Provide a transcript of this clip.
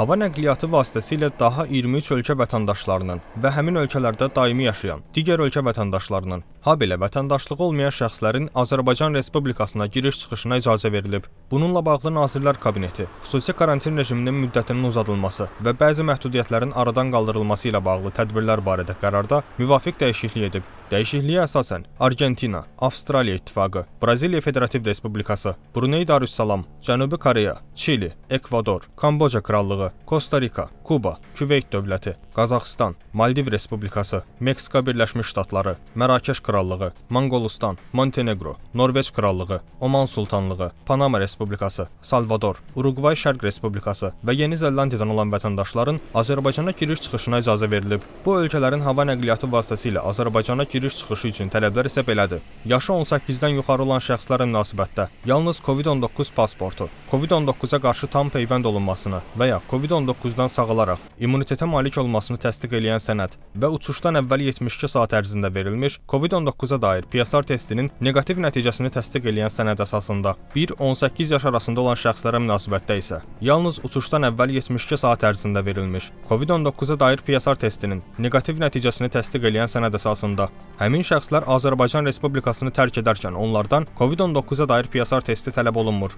hava nəqliyyatı vasitəsilə daha 23 ölkə vətəndaşlarının və həmin ölkələrdə daimi yaşayan digər ölkə vətəndaşlarının Habelə vətəndaşlığı olmayan şəxslərin Azərbaycan Respublikasına giriş-çıxışına icazə verilib. Bununla bağlı Nazirlər Kabineti xüsusi karantin rejiminin müddətinin uzadılması və bəzi məhdudiyyətlərin aradan qaldırılması ilə bağlı tədbirlər barədə qərarda müvafiq dəyişiklik edib. Dəyişikliyə əsasən Argentina, Avstraliya İttifaqı, Braziliya Federativ Respublikası, Bruney Darüssalam, Cənubi Koreya, Çili, Ekvador, Kamboca Krallığı, Kosta Rika, Kuba, Küveyt dövləti, Qazaxıstan, Maldiv Respublikası, Meksika Birləşmiş Ştatları, Mərakeş Krallığı, Manqolistan, Montenegro, Norveç Krallığı, Oman Sultanlığı, Panama Respublikası, Salvador, Uruqvay Şərq Respublikası və Yeni Zelandiyadan olan vətəndaşların Azərbaycana giriş-çıxışına icazə verilib. Bu ölkələrin hava nəqliyyatı vasitəsilə Azərbaycana giriş-çıxışı üçün tələblər isə belədir. Yaşı 18-dən yuxarı olan şəxslərə münasibətdə yalnız COVID-19 pasportu, COVID-19-a qarşı tam peyvənd olunmasını və ya COVID-19-dan sağalaraq immunitetə malik olmasını təsdiq edən sənəd və uçuşdan əvvəl 72 saat ərzində verilmiş COVID-19 COVID-19-a dair PSR testinin neqativ nəticəsini təsdiq edən sənəd əsasında 1-18 yaş arasında olan şəxslərə münasibətdə isə yalnız uçuşdan əvvəl 72 saat ərzində verilmiş COVID-19-a dair PSR testinin neqativ nəticəsini təsdiq edən sənəd əsasında həmin şəxslər Azərbaycan Respublikasını tərk edərkən onlardan COVID-19-a dair PSR testi tələb olunmur.